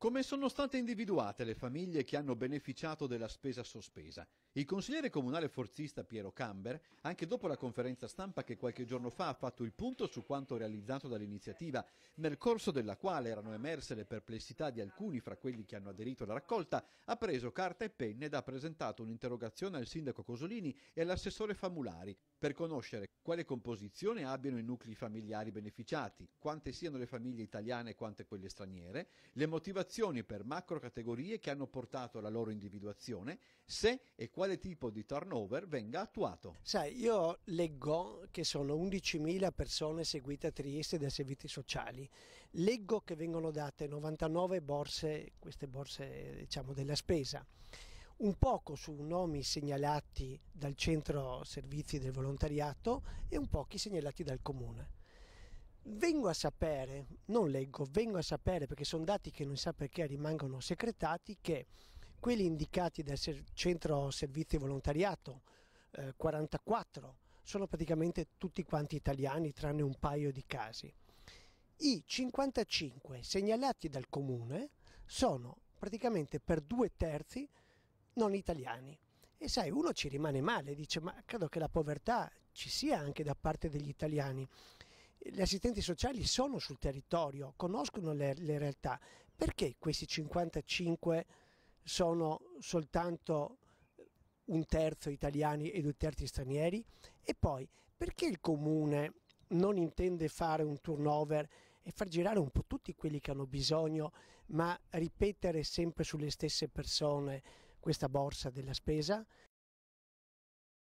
Come sono state individuate le famiglie che hanno beneficiato della spesa sospesa? Il consigliere comunale forzista Piero Camber, anche dopo la conferenza stampa che qualche giorno fa ha fatto il punto su quanto realizzato dall'iniziativa, nel corso della quale erano emerse le perplessità di alcuni fra quelli che hanno aderito alla raccolta, ha preso carta e penne ed ha presentato un'interrogazione al sindaco Cosolini e all'assessore Famulari per conoscere quale composizione abbiano i nuclei familiari beneficiati, quante siano le famiglie italiane e quante quelle straniere, le motivazioni valutazioni per macrocategorie che hanno portato alla loro individuazione, se e quale tipo di turnover venga attuato. Sai, io leggo che sono 11.000 persone seguite a Trieste dai servizi sociali, leggo che vengono date 99 borse, queste borse diciamo della spesa un poco su nomi segnalati dal centro servizi del volontariato e un pochi segnalati dal comune. Vengo a sapere, non leggo, vengo a sapere perché sono dati che non sa perché rimangono secretati, che quelli indicati dal centro servizi volontariato eh, 44 sono praticamente tutti quanti italiani tranne un paio di casi. I 55 segnalati dal comune sono praticamente per due terzi non italiani. E sai, uno ci rimane male, dice ma credo che la povertà ci sia anche da parte degli italiani gli assistenti sociali sono sul territorio, conoscono le, le realtà. Perché questi 55 sono soltanto un terzo italiani e due terzi stranieri? E poi perché il comune non intende fare un turnover e far girare un po' tutti quelli che hanno bisogno, ma ripetere sempre sulle stesse persone questa borsa della spesa?